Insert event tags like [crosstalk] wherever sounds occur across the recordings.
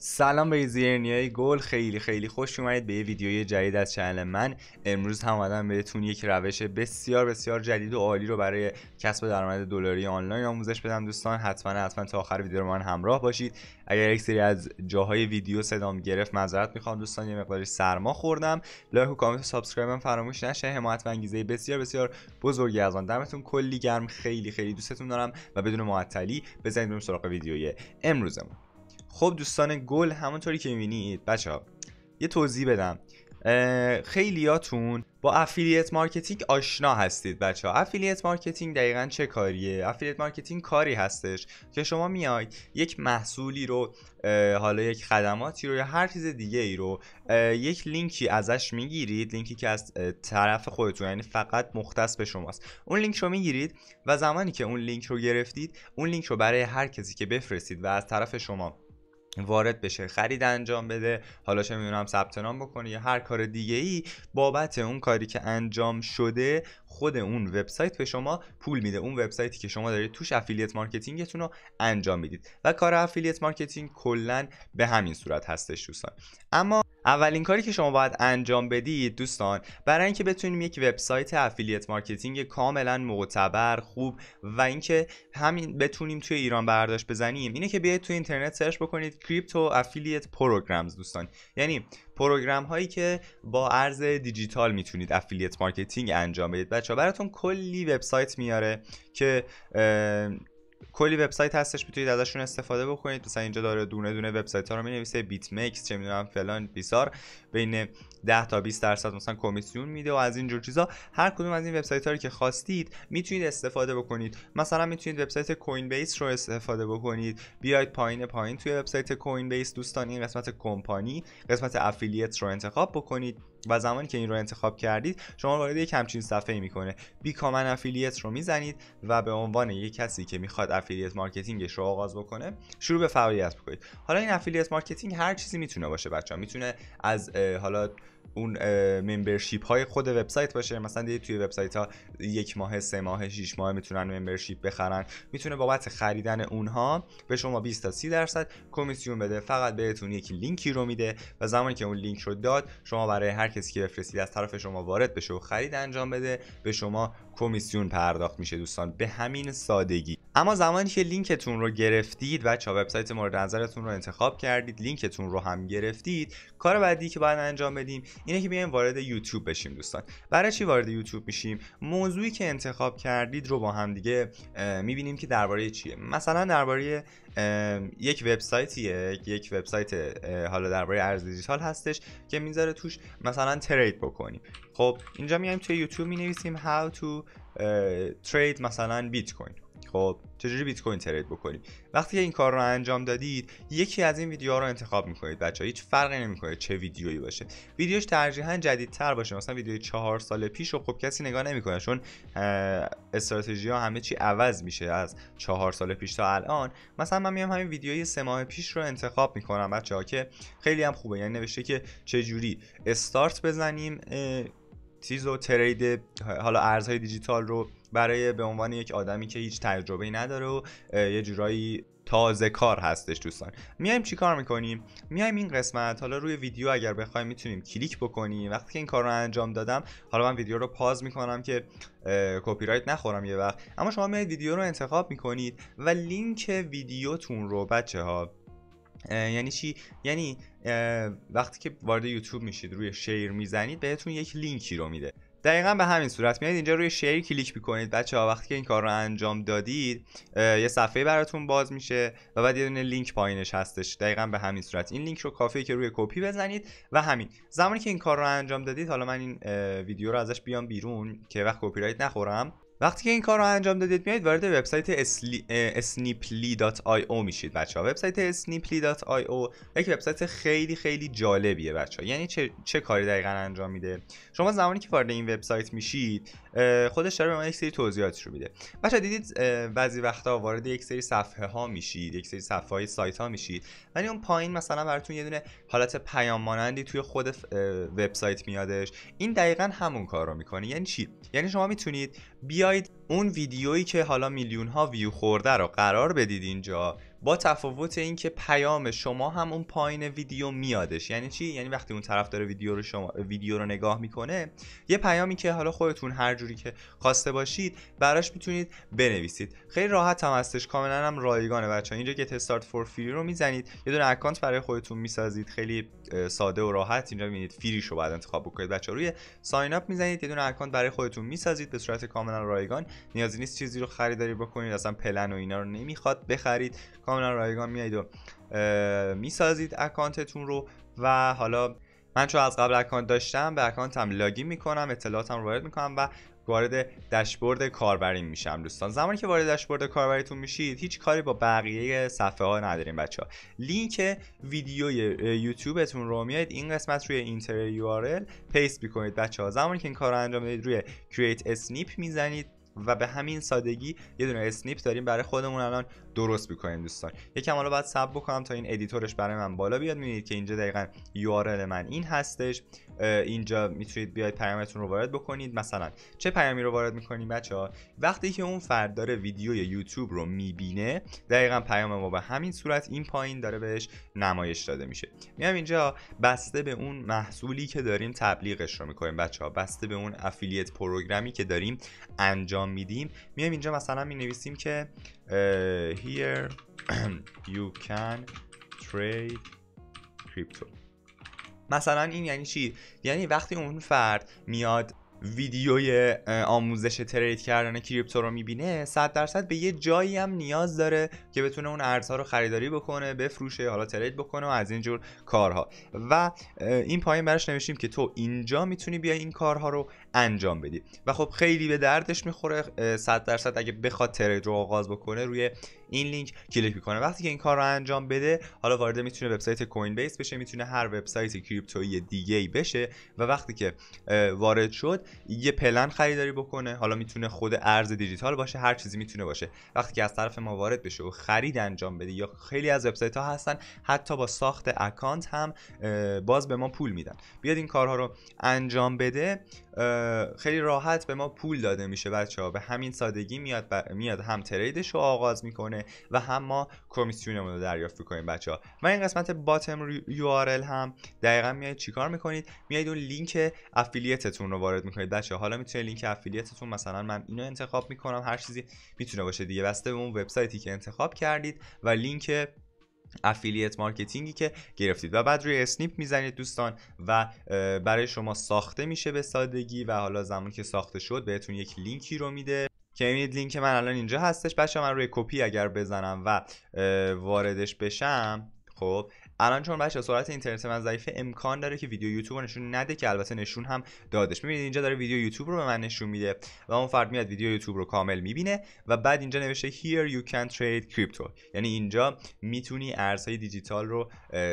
سلام به های گل خیلی خیلی خوش اومدید به یه ویدیوی جدید از چنل من امروز هم آمدن بهتون یک روش بسیار بسیار جدید و عالی رو برای کسب درآمد دلاری آنلاین آموزش بدم دوستان حتما حتما تا آخر ویدیو رو من همراه باشید اگر یک سری از جاهای ویدیو صدام گرفت معذرت میخوام دوستان یه مقداری سرما خوردم لایک و کامنت و سابسکرایب هم فراموش نشه حمایت و انگیزه بسیار بسیار بزرگی از آن دمتون کلی گرم خیلی خیلی دوستتون دارم و بدون معطلی بزنید بریم سراغ ویدیوی امروزمون خب دوستان گل همونطوری که میبینید بچه ها یه توضیح بدم خیلیاتون با افیلیت مارکتینگ آشنا هستید بچه ها افیلیت مارکتینگ دقیقا چه کاریه افیلیت مارکتینگ کاری هستش که شما میاید یک محصولی رو حالا یک خدماتی رو یا هر چیز دیگه ای رو یک لینکی ازش میگیرید لینکی که از طرف خودتون یعنی فقط مختص به شماست اون لینک رو میگیرید و زمانی که اون لینک رو گرفتید اون لینک رو برای هر کسی که بفرستید و از طرف شما وارد بشه خرید انجام بده حالا چه میدونم ثبت نام بکنه یا هر کار دیگه ای بابت اون کاری که انجام شده خود اون وبسایت به شما پول میده اون وبسایتی که شما دارید توش افیلیت مارکتینگتون رو انجام میدید و کار افیلیت مارکتینگ کلا به همین صورت هستش دوستان اما اولین کاری که شما باید انجام بدید دوستان برای اینکه بتونیم یک وبسایت افیلیت مارکتینگ کاملا معتبر خوب و اینکه همین بتونیم توی ایران برداشت بزنیم اینه که بیاید توی اینترنت سرچ بکنید کریپتو افیلیت پروگرامز دوستان یعنی پروگرام هایی که با ارز دیجیتال میتونید افیلیت مارکتینگ انجام بدید بچه براتون کلی وبسایت میاره که کلی وبسایت هستش میتونید ازشون استفاده بکنید مثلا اینجا داره دونه دونه وبسایت ها رو مینویسه بیت میکس چه میدونم فلان بیسار بین 10 تا 20 درصد مثلا کمیسیون میده و از اینجور چیزا هر کدوم از این وبسایت ها رو که خواستید میتونید استفاده بکنید مثلا میتونید وبسایت کوین بیس رو استفاده بکنید بیاید پایین پایین توی وبسایت کوین بیس دوستان این قسمت کمپانی قسمت افیلیت رو انتخاب بکنید و زمانی که این رو انتخاب کردید شما وارد یک همچین صفحه میکنه بیکامن افیلیت رو میزنید و به عنوان یک کسی که میخواد افیلیت مارکتینگش رو آغاز بکنه شروع به فعالیت بکنید حالا این افیلیت مارکتینگ هر چیزی میتونه باشه بچه میتونه از حالا اون ممبرشیپ های خود وبسایت باشه مثلا دیگه توی وبسایت ها یک ماه سه ماه شش ماه میتونن ممبرشیپ بخرن میتونه بابت خریدن اونها به شما 20 تا 30 درصد کمیسیون بده فقط بهتون یک لینکی رو میده و زمانی که اون لینک رو داد شما برای هر کسی که بفرستید از طرف شما وارد بشه و خرید انجام بده به شما کمیسیون پرداخت میشه دوستان به همین سادگی اما زمانی که لینکتون رو گرفتید و چه وبسایت مورد نظرتون رو انتخاب کردید لینکتون رو هم گرفتید کار بعدی که باید انجام بدیم اینه که بیایم وارد یوتیوب بشیم دوستان برای چی وارد یوتیوب میشیم موضوعی که انتخاب کردید رو با هم دیگه میبینیم که درباره چیه مثلا درباره یک وبسایتیه یک وبسایت حالا درباره ارز دیجیتال هستش که میذاره توش مثلا ترید بکنیم خب اینجا میایم توی یوتیوب می نویسیم how to ترید مثلا بیت کوین خب چجوری بیت کوین ترید بکنیم وقتی که این کار رو انجام دادید یکی از این ویدیوها رو انتخاب میکنید بچه هیچ فرقی نمیکنه چه ویدیویی باشه ویدیوش ترجیحا جدیدتر باشه مثلا ویدیوی چهار سال پیش رو خب کسی نگاه نمیکنه چون استراتژی ها همه چی عوض میشه از چهار سال پیش تا الان مثلا من میام همین ویدیوی سه ماه پیش رو انتخاب میکنم بچه ها که خیلی هم خوبه یعنی نوشته که چجوری استارت بزنیم تیز و ترید حالا ارزهای دیجیتال رو برای به عنوان یک آدمی که هیچ تجربه نداره و یه جورایی تازه کار هستش دوستان میایم چی کار میکنیم میایم این قسمت حالا روی ویدیو اگر بخوایم میتونیم کلیک بکنیم وقتی که این کار رو انجام دادم حالا من ویدیو رو پاز میکنم که کپی رایت نخورم یه وقت اما شما میاید ویدیو رو انتخاب میکنید و لینک ویدیوتون رو بچه ها یعنی چی یعنی وقتی که وارد یوتیوب میشید روی شیر میزنید بهتون یک لینکی رو میده دقیقا به همین صورت میاد اینجا روی شیر کلیک میکنید بچه ها وقتی که این کار رو انجام دادید یه صفحه براتون باز میشه و بعد یه دونه لینک پایینش هستش دقیقا به همین صورت این لینک رو کافیه که روی کپی بزنید و همین زمانی که این کار رو انجام دادید حالا من این ویدیو رو ازش بیام بیرون که وقت کپی رایت نخورم وقتی که این کار رو انجام دادید میایید وارد وبسایت sniply.io میشید بچه ها وبسایت sniply.io یک وبسایت خیلی خیلی جالبیه بچه ها یعنی چه, چه کاری دقیقا انجام میده شما زمانی که وارد این وبسایت میشید خودش داره به من یک سری توضیحاتش رو میده بچا دیدید بعضی وقتا وارد یک سری صفحه ها میشید یک سری صفحه های سایت ها میشید ولی اون پایین مثلا براتون یه دونه حالت پیام مانندی توی خود وبسایت میادش این دقیقا همون کار رو میکنه یعنی چی یعنی شما میتونید بیاید اون ویدیویی که حالا میلیون ها ویو خورده رو قرار بدید اینجا با تفاوت اینکه پیام شما هم اون پایین ویدیو میادش یعنی چی یعنی وقتی اون طرف داره ویدیو رو شما ویدیو رو نگاه میکنه یه پیامی که حالا خودتون هر جوری که خواسته باشید براش میتونید بنویسید خیلی راحت هم هستش کاملا هم رایگانه بچه اینجا گت استارت فور فری رو میزنید یه دونه اکانت برای خودتون میسازید خیلی ساده و راحت اینجا میبینید فریش رو باید انتخاب بکنید بچه روی ساین اپ میزنید یه دونه اکانت برای خودتون میسازید به صورت کاملا رایگان نیازی نیست چیزی رو خریداری بکنید اصلا پلن و اینا رو نمیخواد بخرید کاملا رایگان میایید و میسازید اکانتتون رو و حالا من چون از قبل اکانت داشتم به اکانتم لاگین میکنم اطلاعاتم رو وارد میکنم و وارد داشبورد کاربری میشم دوستان زمانی که وارد داشبورد کاربریتون میشید هیچ کاری با بقیه صفحه ها نداریم بچه ها لینک ویدیوی یوتیوبتون رو میاد این قسمت روی اینتر یو پیست میکنید بچه ها زمانی که این کار رو انجام میدید روی create اسنیپ میزنید و به همین سادگی یه دونه اسنیپ داریم برای خودمون الان درست میکنیم دوستان یکم حالا باید سب بکنم تا این ادیتورش برای من بالا بیاد میبینید که اینجا دقیقا یو من این هستش اینجا میتونید بیاید پیامتون رو وارد بکنید مثلا چه پیامی رو وارد میکنیم بچه ها وقتی که اون فرد داره ویدیو یوتیوب رو میبینه دقیقا پیام ما به همین صورت این پایین داره بهش نمایش داده میشه میام اینجا بسته به اون محصولی که داریم تبلیغش رو میکنیم بچه بسته به اون افیلیت پروگرامی که داریم انجام میدیم میام اینجا مثلا که uh, here [clears throat] you can trade crypto مثلا این یعنی چی یعنی وقتی اون فرد میاد ویدیوی آموزش ترید کردن کریپتو رو میبینه 100 درصد به یه جایی هم نیاز داره که بتونه اون ارزها رو خریداری بکنه بفروشه حالا ترید بکنه و از اینجور کارها و این پایین براش نوشتیم که تو اینجا میتونی بیای این کارها رو انجام بدی و خب خیلی به دردش میخوره 100 درصد اگه بخواد ترید رو آغاز بکنه روی این لینک کلیک میکنه وقتی که این کار رو انجام بده حالا وارد میتونه وبسایت کوین بیس بشه میتونه هر وبسایت کریپتویی دیگه ای بشه و وقتی که وارد شد یه پلن خریداری بکنه حالا میتونه خود ارز دیجیتال باشه هر چیزی میتونه باشه وقتی که از طرف ما وارد بشه و خرید انجام بده یا خیلی از وبسایت ها هستن حتی با ساخت اکانت هم باز به ما پول میدن بیاد این کارها رو انجام بده خیلی راحت به ما پول داده میشه بچه ها به همین سادگی میاد, میاد هم تریدش رو آغاز میکنه و هم ما کمیسیونمون رو دریافت میکنیم بچه ها و این قسمت باتم یو هم دقیقا میاد چیکار میکنید میاید اون لینک افیلیتتون رو وارد میکنید بچه ها حالا میتونه لینک افیلیتتون مثلا من اینو انتخاب میکنم هر چیزی میتونه باشه دیگه بسته به اون وبسایتی که انتخاب کردید و لینک افیلیت مارکتینگی که گرفتید و بعد روی اسنیپ میزنید دوستان و برای شما ساخته میشه به سادگی و حالا زمانی که ساخته شد بهتون یک لینکی رو میده که میبینید لینک من الان اینجا هستش بچه من روی کپی اگر بزنم و واردش بشم خب الان چون بچه سرعت اینترنت من ضعیفه امکان داره که ویدیو یوتیوب رو نشون نده که البته نشون هم دادش میبینید اینجا داره ویدیو یوتیوب رو به من نشون میده و اون فرد میاد ویدیو یوتیوب رو کامل میبینه و بعد اینجا نوشته here you can trade crypto یعنی اینجا میتونی ارزهای دیجیتال رو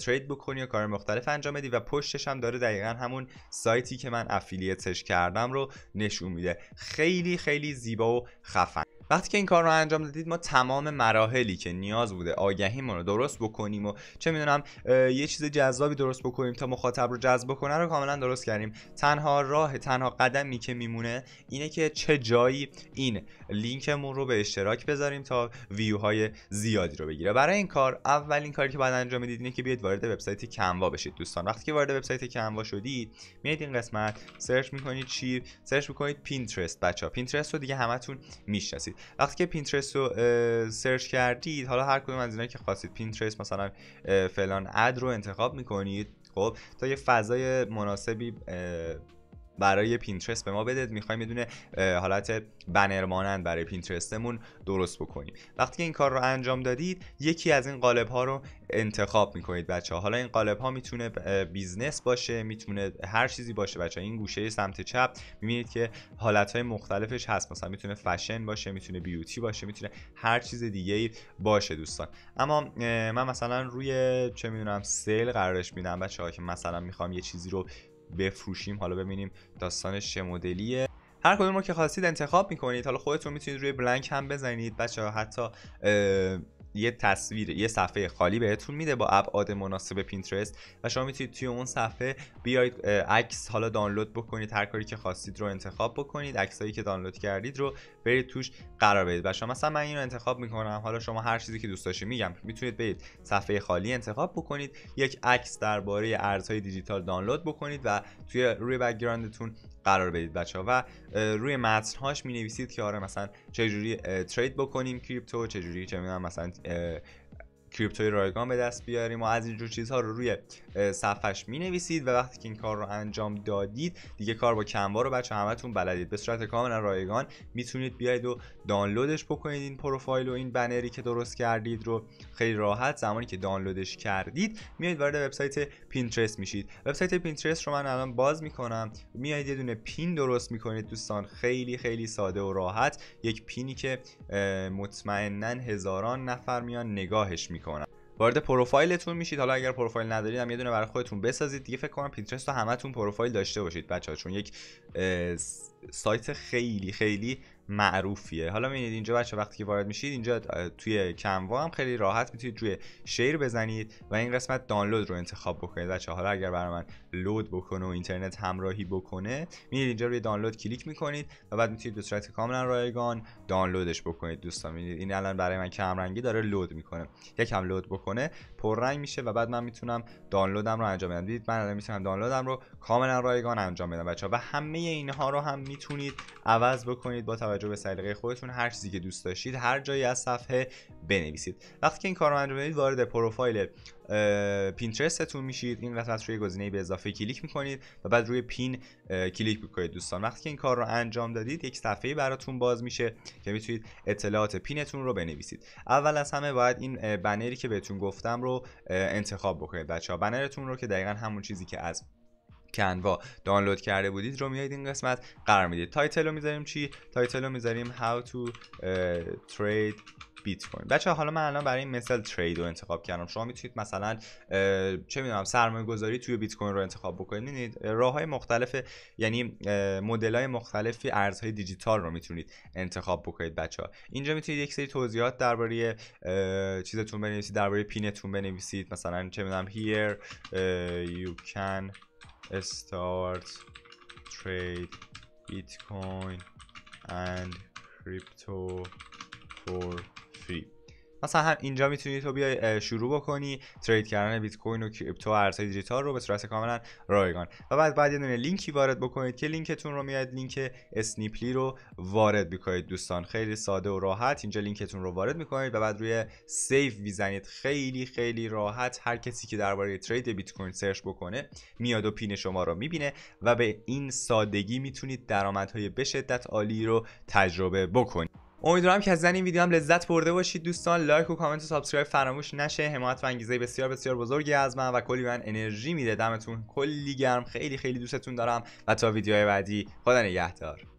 ترید بکنی و کار مختلف انجام بدی و پشتش هم داره دقیقا همون سایتی که من افیلیتش کردم رو نشون میده خیلی خیلی زیبا و خفن وقتی که این کار رو انجام دادید ما تمام مراحلی که نیاز بوده آگهیمون رو درست بکنیم و چه میدونم یه چیز جذابی درست بکنیم تا مخاطب رو جذب کنه رو کاملا درست کردیم تنها راه تنها قدمی که میمونه اینه که چه جایی این لینکمون رو به اشتراک بذاریم تا ویوهای زیادی رو بگیره برای این کار اولین کاری که باید انجام بدید اینه که بیاید وارد وبسایت کنوا بشید دوستان وقتی که وارد وبسایت کنوا شدید میاید این قسمت سرچ میکنید چی سرچ میکنید پینترست بچا پینترست رو دیگه همتون میشناسید وقتی که پینترست رو سرچ کردید حالا هر کدوم از اینا که خواستید پینترست مثلا فلان اد رو انتخاب میکنید خب تا یه فضای مناسبی برای پینترست به ما بده میخوایم یه حالت بنر مانند برای پینترستمون درست بکنیم وقتی که این کار رو انجام دادید یکی از این قالب ها رو انتخاب میکنید بچه ها حالا این قالب ها میتونه بیزنس باشه میتونه هر چیزی باشه بچه ها. این گوشه سمت چپ میبینید که حالت های مختلفش هست مثلا میتونه فشن باشه میتونه بیوتی باشه میتونه هر چیز دیگه ای باشه دوستان اما من مثلا روی چه میدونم سیل قرارش میدم بچه ها که مثلا میخوام یه چیزی رو بفروشیم حالا ببینیم داستانش چه مدلیه هر کدوم رو که خواستید انتخاب میکنید حالا خودتون میتونید روی بلنک هم بزنید بچه ها حتی یه تصویر یه صفحه خالی بهتون میده با ابعاد مناسب پینترست و شما میتونید توی اون صفحه بیاید عکس حالا دانلود بکنید هر کاری که خواستید رو انتخاب بکنید عکسایی که دانلود کردید رو برید توش قرار بدید و شما مثلا من این رو انتخاب میکنم حالا شما هر چیزی که دوست داشتید میگم میتونید برید صفحه خالی انتخاب بکنید یک عکس درباره ارزهای دیجیتال دانلود بکنید و توی روی بکگراندتون قرار بدید بچه ها و روی متن هاش می نویسید که آره مثلا چجوری ترید بکنیم کریپتو چجوری چه میدونم مثلا کریپتوی رایگان به دست بیاریم و از اینجور چیزها رو روی صفحش می نویسید و وقتی که این کار رو انجام دادید دیگه کار با کنوا رو بچه همتون بلدید به صورت کاملا رایگان میتونید بیاید و دانلودش بکنید این پروفایل و این بنری که درست کردید رو خیلی راحت زمانی که دانلودش کردید میایید وارد وبسایت پینترست میشید وبسایت پینترست رو من الان باز میکنم میایید یه دونه پین درست میکنید دوستان خیلی خیلی ساده و راحت یک پینی که مطمئنا هزاران نفر میان نگاهش میکنن وارد پروفایلتون میشید حالا اگر پروفایل ندارید هم یه دونه برای خودتون بسازید دیگه فکر کنم پینترست رو همتون پروفایل داشته باشید ها چون یک سایت خیلی خیلی معروفیه حالا میبینید اینجا بچه وقتی که وارد میشید اینجا توی کنوا هم خیلی راحت میتونید روی شیر بزنید و این قسمت دانلود رو انتخاب بکنید بچه حالا اگر برای من لود بکنه و اینترنت همراهی بکنه میرید اینجا روی دانلود کلیک میکنید و بعد میتونید به صورت کاملا رایگان دانلودش بکنید دوستان میبینید این الان برای من کم رنگی داره لود میکنه یکم لود بکنه پررنگ میشه و بعد من میتونم دانلودم رو انجام بدم دیدید من الان میتونم دانلودم رو کاملا رایگان انجام بدم بچه و همه اینها رو هم میتونید عوض بکنید با توجه به سلیقه خودتون هر چیزی که دوست داشتید هر جایی از صفحه بنویسید وقتی که این کار رو انجام بدید وارد پروفایل پینترستتون میشید این قسمت روی گزینه به اضافه کلیک میکنید و بعد روی پین کلیک میکنید دوستان وقتی که این کار رو انجام دادید یک صفحه براتون باز میشه که میتونید اطلاعات پینتون رو بنویسید اول از همه باید این بنری که بهتون گفتم رو انتخاب بکنید بچه بنرتون رو که دقیقا همون چیزی که از کنوا دانلود کرده بودید رو میایید این قسمت قرار میدید تایتل رو میذاریم چی تایتل رو میذاریم how to trade بیت کوین بچه حالا من الان برای این مثال ترید رو انتخاب کردم شما میتونید مثلا چه میدونم سرمایه گذاری توی بیت کوین رو انتخاب بکنید راه های مختلف یعنی مدل های مختلفی ارزهای دیجیتال رو میتونید انتخاب بکنید بچه ها اینجا میتونید یک سری توضیحات درباره چیزتون بنویسید درباره پینتون بنویسید مثلا چه میدونم here you can start trade bitcoin and crypto for free مثلا هم اینجا میتونی تو بیای شروع بکنی ترید کردن بیت کوین و کریپتو و ارزهای دیجیتال رو به صورت کاملا رایگان و بعد بعد یه دونه لینکی وارد بکنید که لینکتون رو میاد لینک اسنیپلی رو وارد میکنید دوستان خیلی ساده و راحت اینجا لینکتون رو وارد میکنید و بعد روی سیو میزنید خیلی خیلی راحت هر کسی که درباره ترید بیت کوین سرچ بکنه میاد و پین شما رو میبینه و به این سادگی میتونید درآمدهای به شدت عالی رو تجربه بکنید امیدوارم که از این ویدیو هم لذت برده باشید دوستان لایک و کامنت و سابسکرایب فراموش نشه حمایت و انگیزه بسیار بسیار بزرگی از من و کلی من انرژی میده دمتون کلی گرم خیلی خیلی دوستتون دارم و تا ویدیوهای بعدی خدا نگهدار